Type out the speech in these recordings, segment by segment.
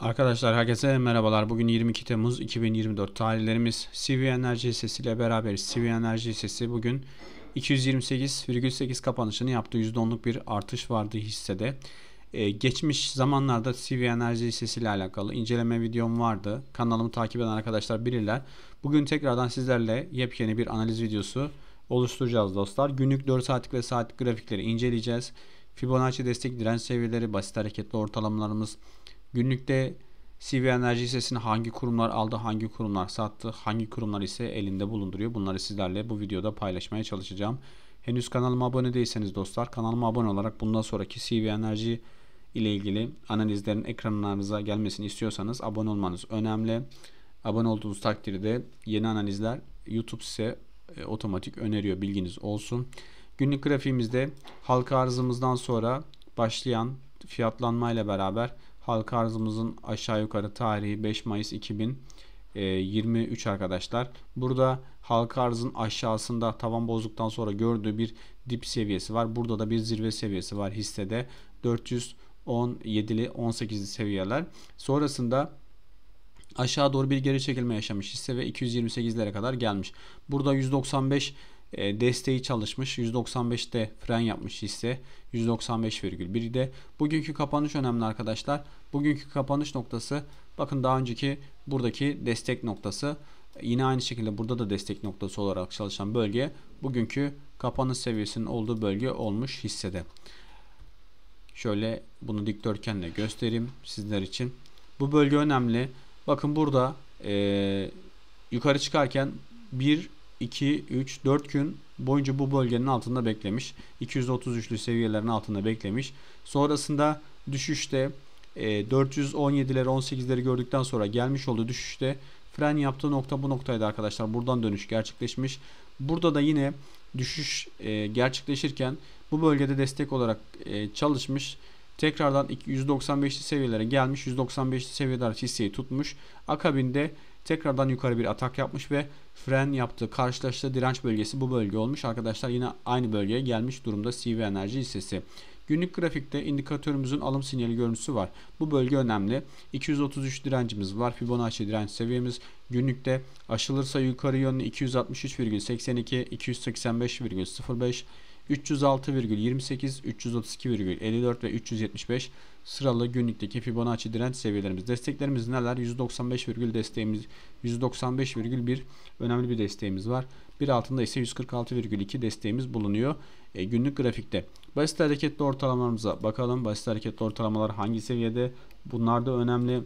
Arkadaşlar herkese merhabalar. Bugün 22 Temmuz 2024 tarihlerimiz CV Enerji Hissesi'yle beraber CV Enerji Hissesi bugün 228,8 kapanışını yaptı. %10'luk bir artış vardı hissede. Ee, geçmiş zamanlarda CV Enerji Hissesi ile alakalı inceleme videom vardı. Kanalımı takip eden arkadaşlar bilirler. Bugün tekrardan sizlerle yepyeni bir analiz videosu oluşturacağız dostlar. Günlük 4 saatlik ve saatlik grafikleri inceleyeceğiz. Fibonacci destek direnç seviyeleri, basit hareketli ortalamalarımız, Günlükte CV enerji hissesini hangi kurumlar aldı, hangi kurumlar sattı, hangi kurumlar ise elinde bulunduruyor. Bunları sizlerle bu videoda paylaşmaya çalışacağım. Henüz kanalıma abone değilseniz dostlar kanalıma abone olarak bundan sonraki CV enerji ile ilgili analizlerin ekranlarınıza gelmesini istiyorsanız abone olmanız önemli. Abone olduğunuz takdirde yeni analizler YouTube size e, otomatik öneriyor bilginiz olsun. Günlük grafiğimizde halka arzımızdan sonra başlayan fiyatlanma ile beraber Halka arzımızın aşağı yukarı tarihi 5 Mayıs 2023 e, arkadaşlar. Burada halka arzın aşağısında tavan bozduktan sonra gördüğü bir dip seviyesi var. Burada da bir zirve seviyesi var hissede. 417'li 18'li seviyeler. Sonrasında aşağı doğru bir geri çekilme yaşamış hisse ve 228'lere kadar gelmiş. Burada 195 e, desteği çalışmış. 195'te fren yapmış hisse. 195,1 de bugünkü kapanış önemli arkadaşlar. Bugünkü kapanış noktası bakın daha önceki buradaki destek noktası. Yine aynı şekilde burada da destek noktası olarak çalışan bölge bugünkü kapanış seviyesinin olduğu bölge olmuş hissede. Şöyle bunu dikdörtgenle göstereyim sizler için. Bu bölge önemli. Bakın burada e, yukarı çıkarken bir 2, 3, 4 gün boyunca bu bölgenin altında beklemiş. 233'lü seviyelerin altında beklemiş. Sonrasında düşüşte 417'leri e, 18'leri gördükten sonra gelmiş olduğu düşüşte fren yaptığı nokta bu noktaydı arkadaşlar. Buradan dönüş gerçekleşmiş. Burada da yine düşüş e, gerçekleşirken bu bölgede destek olarak e, çalışmış Tekrardan 195'li seviyelere gelmiş. 195'li seviyeler hisseyi tutmuş. Akabinde tekrardan yukarı bir atak yapmış ve fren yaptı. Karşılaştığı direnç bölgesi bu bölge olmuş. Arkadaşlar yine aynı bölgeye gelmiş durumda CV Enerji hissesi. Günlük grafikte indikatörümüzün alım sinyali görüntüsü var. Bu bölge önemli. 233 direncimiz var. Fibonacci direnç seviyemiz günlükte aşılırsa yukarı yönlü 263,82, 285,05 306,28, 332,54 ve 375 sıralı günlükteki Fibonacci direnç seviyelerimiz. Desteklerimiz neler? 195, desteğimiz 195,1 önemli bir desteğimiz var. Bir altında ise 146,2 desteğimiz bulunuyor. E, günlük grafikte. Basit hareketli ortalamalarımıza bakalım. Basit hareketli ortalamalar hangi seviyede? Bunlar da önemli.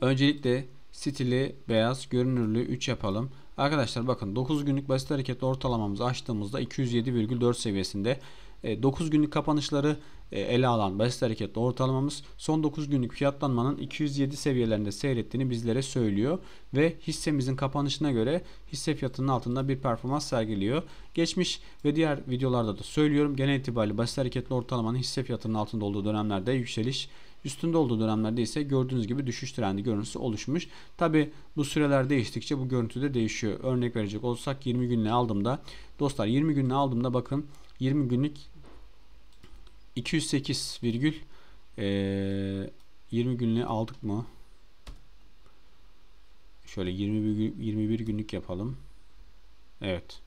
Öncelikle stili beyaz görünürlüğü 3 yapalım. Arkadaşlar bakın 9 günlük basit hareketli ortalamamızı açtığımızda 207,4 seviyesinde 9 e, günlük kapanışları e, ele alan basit hareketli ortalamamız son 9 günlük fiyatlanmanın 207 seviyelerinde seyrettiğini bizlere söylüyor ve hissemizin kapanışına göre hisse fiyatının altında bir performans sergiliyor. Geçmiş ve diğer videolarda da söylüyorum genel itibariyle basit hareketli ortalamanın hisse fiyatının altında olduğu dönemlerde yükseliş Üstünde olduğu dönemlerde ise gördüğünüz gibi düşüş trendi görüntüsü oluşmuş. Tabi bu süreler değiştikçe bu görüntü de değişiyor. Örnek verecek olsak 20 günle aldığımda dostlar 20 günle aldığımda bakın 20 günlük 208 virgül e, 20 günlüğü aldık mı? Şöyle 20 21 günlük yapalım. Evet.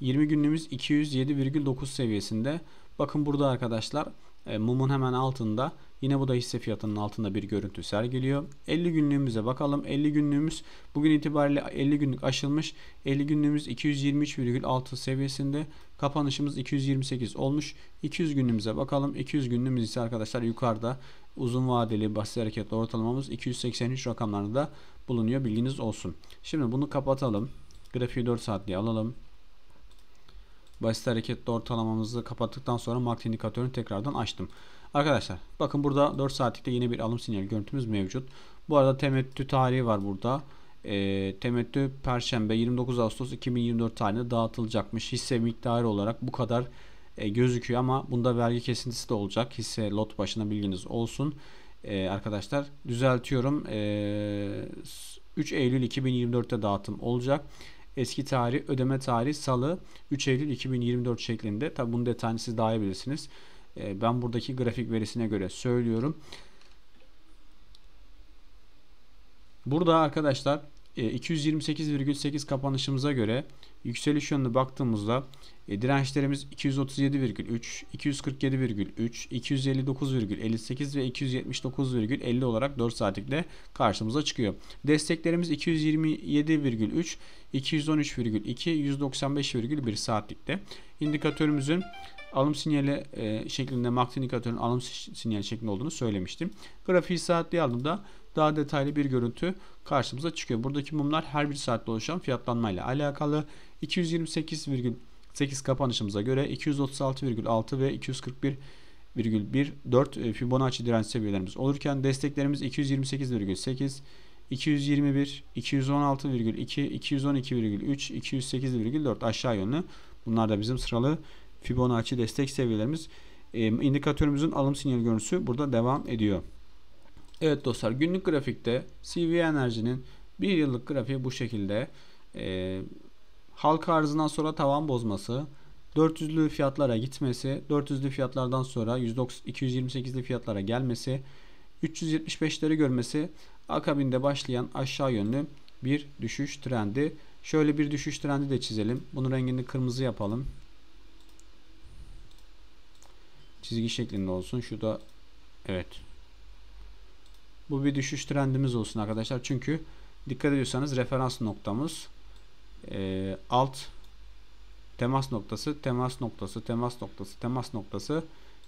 20 günlüğümüz 207,9 seviyesinde. Bakın burada arkadaşlar e, mumun hemen altında yine bu da hisse fiyatının altında bir görüntü sergiliyor. 50 günlüğümüze bakalım. 50 günlüğümüz bugün itibariyle 50 günlük aşılmış. 50 günlüğümüz 223,6 seviyesinde. Kapanışımız 228 olmuş. 200 günlüğümüze bakalım. 200 günlüğümüz ise arkadaşlar yukarıda uzun vadeli basit hareketli ortalamamız 283 rakamlarında bulunuyor. Bilginiz olsun. Şimdi bunu kapatalım. Grafiği 4 saatliğe alalım. Basit hareketli ortalamamızı kapattıktan sonra market indikatörünü tekrardan açtım. Arkadaşlar bakın burada 4 saatlikte yeni bir alım sinyali görüntümüz mevcut. Bu arada temettü tarihi var burada. E, temettü Perşembe 29 Ağustos 2024 tarihinde dağıtılacakmış. Hisse miktarı olarak bu kadar e, gözüküyor ama bunda vergi kesintisi de olacak. Hisse lot başına bilginiz olsun. E, arkadaşlar düzeltiyorum. E, ee, 3 Eylül 2024'te dağıtım olacak. Eski tarih, ödeme tarihi salı 3 Eylül 2024 şeklinde. Tabi bunun detayını siz daha iyi bilirsiniz. Ee, ben buradaki grafik verisine göre söylüyorum. Burada arkadaşlar 228,8 e, kapanışımıza göre yükseliş yönüne baktığımızda e, dirençlerimiz 237,3, 247,3, 259,58 ve 279,50 olarak 4 saatlikte karşımıza çıkıyor. Desteklerimiz 227,3, 213,2, 195,1 saatlikte. İndikatörümüzün alım sinyali e, şeklinde MACD indikatörünün alım sinyali şeklinde olduğunu söylemiştim. Grafiği saatliği aldığımda daha detaylı bir görüntü karşımıza çıkıyor. Buradaki mumlar her bir saatte oluşan fiyatlanmayla alakalı. 228,8 kapanışımıza göre 236,6 ve 241 e, Fibonacci direnç seviyelerimiz olurken desteklerimiz 228,8, 221, 216,2, 212,3, 208,4 aşağı yönlü. Bunlar da bizim sıralı Fibonacci destek seviyelerimiz. E, indikatörümüzün alım sinyal görüntüsü burada devam ediyor. Evet dostlar günlük grafikte CV Enerji'nin bir yıllık grafiği bu şekilde. E, halka arzından sonra tavan bozması, 400'lü fiyatlara gitmesi, 400'lü fiyatlardan sonra 228'li fiyatlara gelmesi, 375'leri görmesi akabinde başlayan aşağı yönlü bir düşüş trendi. Şöyle bir düşüş trendi de çizelim. Bunun rengini kırmızı yapalım. Çizgi şeklinde olsun. Şu da evet bu bir düşüş trendimiz olsun arkadaşlar. Çünkü dikkat ediyorsanız referans noktamız e, alt temas noktası, temas noktası, temas noktası, temas noktası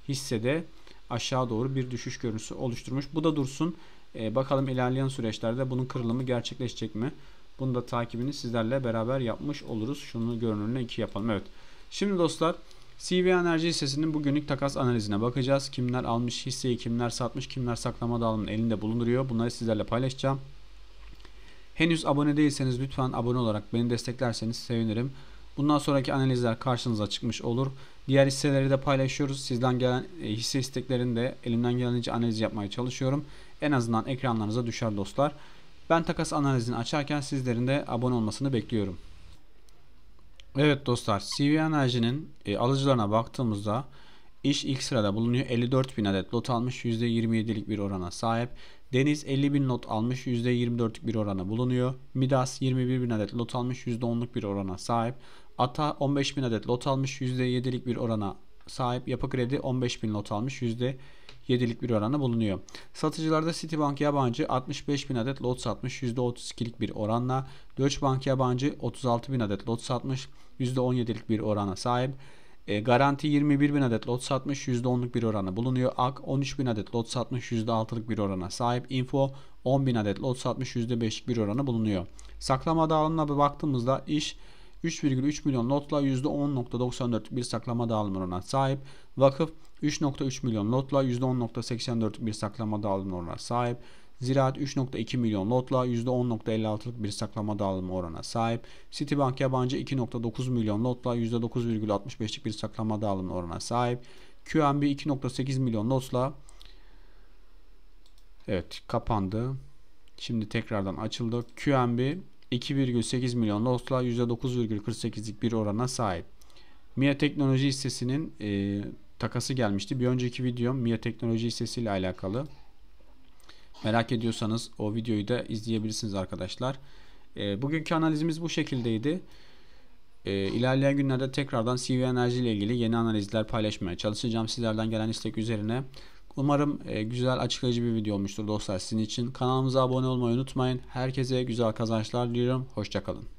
hissede aşağı doğru bir düşüş görüntüsü oluşturmuş. Bu da dursun. E, bakalım ilerleyen süreçlerde bunun kırılımı gerçekleşecek mi? Bunu da takibini sizlerle beraber yapmış oluruz. Şunu görünürüne 2 yapalım. Evet. Şimdi dostlar CV Enerji hissesinin bugünlük takas analizine bakacağız. Kimler almış hisseyi, kimler satmış, kimler saklama dalının elinde bulunduruyor. Bunları sizlerle paylaşacağım. Henüz abone değilseniz lütfen abone olarak beni desteklerseniz sevinirim. Bundan sonraki analizler karşınıza çıkmış olur. Diğer hisseleri de paylaşıyoruz. Sizden gelen e, hisse isteklerini de elimden gelince analiz yapmaya çalışıyorum. En azından ekranlarınıza düşer dostlar. Ben takas analizini açarken sizlerin de abone olmasını bekliyorum. Evet dostlar CV Enerji'nin e, alıcılarına baktığımızda iş ilk sırada bulunuyor. 54 bin adet lot almış %27'lik bir orana sahip. Deniz 50 bin lot almış %24'lük bir orana bulunuyor. Midas 21 bin adet lot almış %10'luk bir orana sahip. Ata 15 bin adet lot almış %7'lik bir orana sahip Yapı Kredi 15 bin lot almış. %7'lik bir oranla bulunuyor. Satıcılarda Citibank yabancı 65 bin adet lot satmış. %32'lik bir oranla. Deutsche Bank yabancı 36 bin adet lot satmış. %17'lik bir orana sahip. E, garanti 21 bin adet lot satmış %10'luk bir oranı bulunuyor. AK 13 bin adet lot satmış %6'lık bir orana sahip. Info 10 bin adet lot satmış %5'lik bir oranı bulunuyor. Saklama dağılımına bir baktığımızda iş 3,3 milyon lotla 10.94 bir saklama dağılım oranına sahip. Vakıf 3.3 milyon lotla 10.84 bir saklama dağılım oranına sahip. Ziraat 3.2 milyon lotla %10.56'lık bir saklama dağılımı oranına sahip. Citibank yabancı 2.9 milyon lotla %9.65'lik bir saklama dağılımı oranına sahip. QNB 2.8 milyon lotla evet kapandı. Şimdi tekrardan açıldı. QNB 2,8 milyon lotla %9,48'lik bir orana sahip. MIA Teknoloji hissesinin e, takası gelmişti. Bir önceki videom MIA Teknoloji hissesiyle alakalı. Merak ediyorsanız o videoyu da izleyebilirsiniz arkadaşlar. E, bugünkü analizimiz bu şekildeydi. E, ilerleyen günlerde tekrardan CV Enerji ile ilgili yeni analizler paylaşmaya çalışacağım. Sizlerden gelen istek üzerine Umarım e, güzel açıklayıcı bir video olmuştur dostlar sizin için. Kanalımıza abone olmayı unutmayın. Herkese güzel kazançlar diliyorum. Hoşçakalın.